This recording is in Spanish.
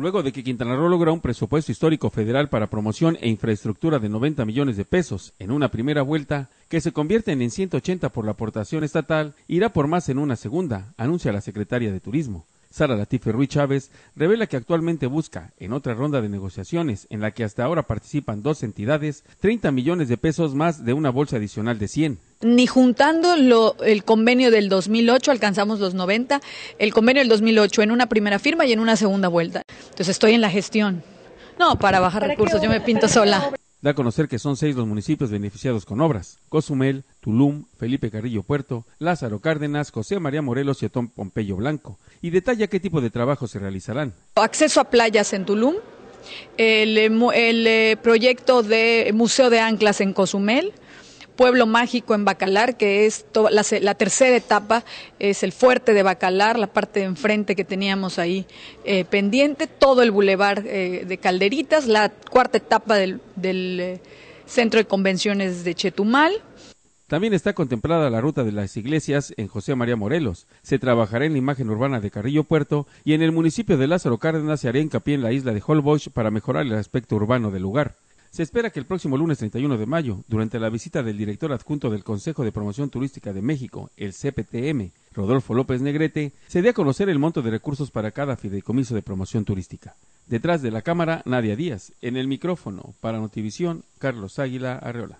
Luego de que Quintana Roo logra un presupuesto histórico federal para promoción e infraestructura de 90 millones de pesos en una primera vuelta, que se convierten en 180 por la aportación estatal, irá por más en una segunda, anuncia la secretaria de Turismo. Sara Latife Ruiz Chávez revela que actualmente busca, en otra ronda de negociaciones en la que hasta ahora participan dos entidades, 30 millones de pesos más de una bolsa adicional de 100 ni juntando el convenio del 2008, alcanzamos los 90, el convenio del 2008 en una primera firma y en una segunda vuelta. Entonces estoy en la gestión. No, para bajar recursos, yo me pinto sola. Da a conocer que son seis los municipios beneficiados con obras. Cozumel, Tulum, Felipe Carrillo Puerto, Lázaro Cárdenas, José María Morelos y Otón Pompeyo Blanco. Y detalla qué tipo de trabajos se realizarán. Acceso a playas en Tulum, el, eh, el eh, proyecto de Museo de Anclas en Cozumel, pueblo mágico en Bacalar, que es la, tercera etapa, es el fuerte de Bacalar, la parte de enfrente que teníamos ahí eh, pendiente, todo el bulevar eh, de Calderitas, la cuarta etapa del, eh, centro de convenciones de Chetumal. También está contemplada la ruta de las iglesias en José María Morelos. Se trabajará en la imagen urbana de Carrillo Puerto y en el municipio de Lázaro Cárdenas se hará hincapié en la isla de Holbox para mejorar el aspecto urbano del lugar. Se espera que el próximo lunes 31 de mayo, durante la visita del director adjunto del Consejo de Promoción Turística de México, el CPTM, Rodolfo López Negrete, se dé a conocer el monto de recursos para cada fideicomiso de promoción turística. Detrás de la cámara, Nadia Díaz. En el micrófono, para Notivisión, Carlos Águila Arreola.